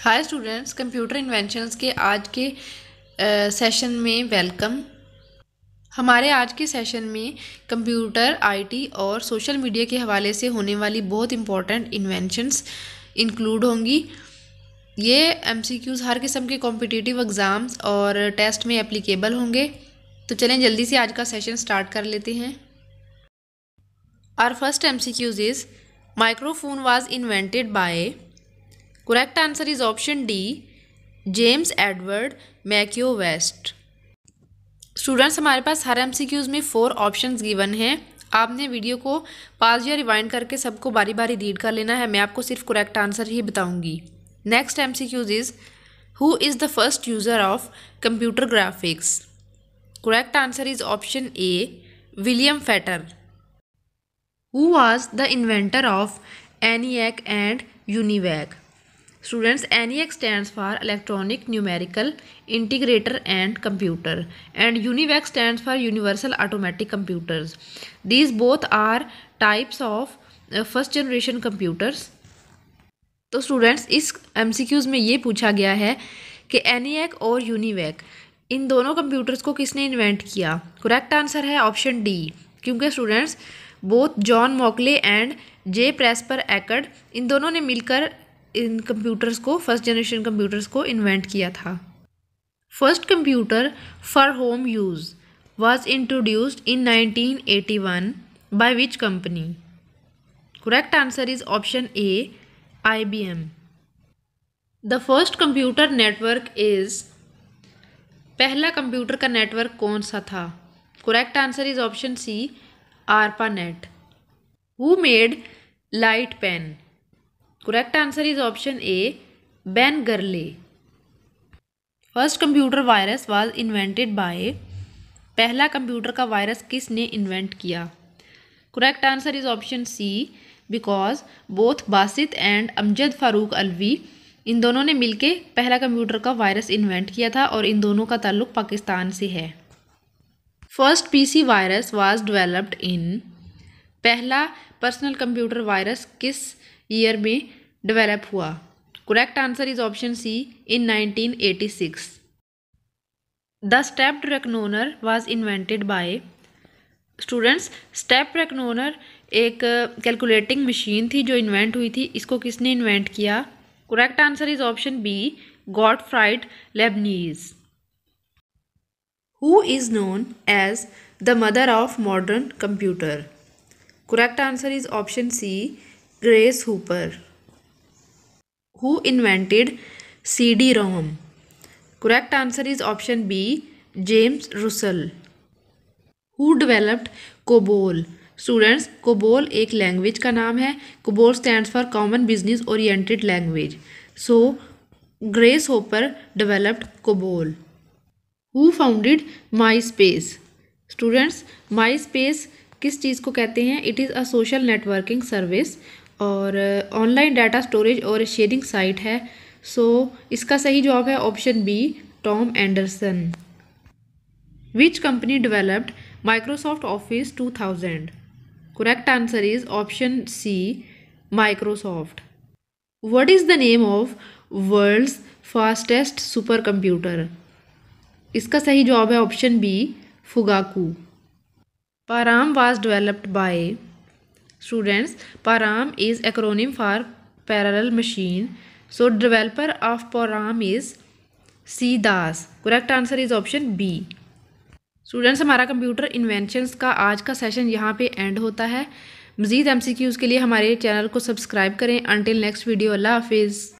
Hi students computer inventions के आज के सेशन में वेलकम हमारे आज के सेशन में कंप्यूटर आईटी और सोशल मीडिया के हवाले से होने वाली बहुत इंपॉर्टेंट इन्वेंशंस इंक्लूड होंगी ये एमसीक्यूज़ हर किस्म के कॉम्पिटिटिव एग्ज़ाम्स और टेस्ट में एप्लीकेबल होंगे तो चलें जल्दी से आज का सेशन स्टार्ट कर लेते हैं our first M C Qs is microphone was invented by correct answer is option D James Edward McHugh west students हमारे पास हर एम में फोर ऑप्शन गिवन हैं आपने वीडियो को पाज या रिवाइंड करके सबको बारी बारी रीड कर लेना है मैं आपको सिर्फ करेक्ट आंसर ही बताऊंगी next M C Qs is who is the first user of computer graphics correct answer is option A William Fetter who was the inventor of ENIAC and UNIVAC students ENIAC stand for electronic numerical integrator and computer and UNIVAC stand for universal automatic computers these both are types of first generation computers तो students इस Qs में ये पूछा गया है कि एनीएक e और UNIVAC इन दोनों कंप्यूटर्स को किसने इन्वेंट किया करेक्ट आंसर है ऑप्शन डी क्योंकि students both John Mauchly and J Presper Eckert इन दोनों ने मिलकर इन कंप्यूटर्स को फर्स्ट जनरेशन कंप्यूटर्स को इन्वेंट किया था first computer for home use was introduced in 1981 company correct answer is option A I B M the first computer network is पहला कंप्यूटर का नेटवर्क कौन सा था correct answer is option C आरपा net who made light pen correct answer is option A Ben Gurley first computer virus was invented by पहला computer का virus किसने invent किया correct answer is option C because both Basit and Amjad Farooq Alvi इन दोनों ने मिलके पहला computer का वायरस इन्वेंट किया था और इन दोनों का ताल्लुक पाकिस्तान से है first PC virus was developed in पहला पर्सनल कंप्यूटर वायरस किस ईयर में डेवलप हुआ correct answer is option C in 1986 the step reckoner was invented by students step reckoner एक कैलकुलेटिंग uh, मशीन थी जो इन्वेंट हुई थी इसको किसने इन्वेंट किया correct answer is option B Gottfried Leibniz who is known as the mother of modern computer correct answer is option C Hopper who invented C D ROM correct answer is option B James Russell who developed COBOL students COBOL एक language का नाम है COBOL stands for common business oriented language so Grace Hopper developed COBOL who founded MySpace students MySpace किस चीज़ को कहते हैं it is a social networking service और online data storage और शेयरिंग साइट है सो so, इसका सही जवाब है option B Tom Anderson which company developed Microsoft Office two thousand answer is option C Microsoft what is the name of world fastest super computer इसका सही जवाब है option B Fugaku PARAM was developed by Students, PARAM is acronym for Parallel Machine. So developer of PARAM is C. Das. Correct answer is option B. Students हमारा computer inventions का आज का session यहाँ पे एंड होता है मज़ीद एम के लिए हमारे चैनल को सब्सक्राइब करें अनटिल नेक्स्ट वीडियो अल्लाह हाफिज़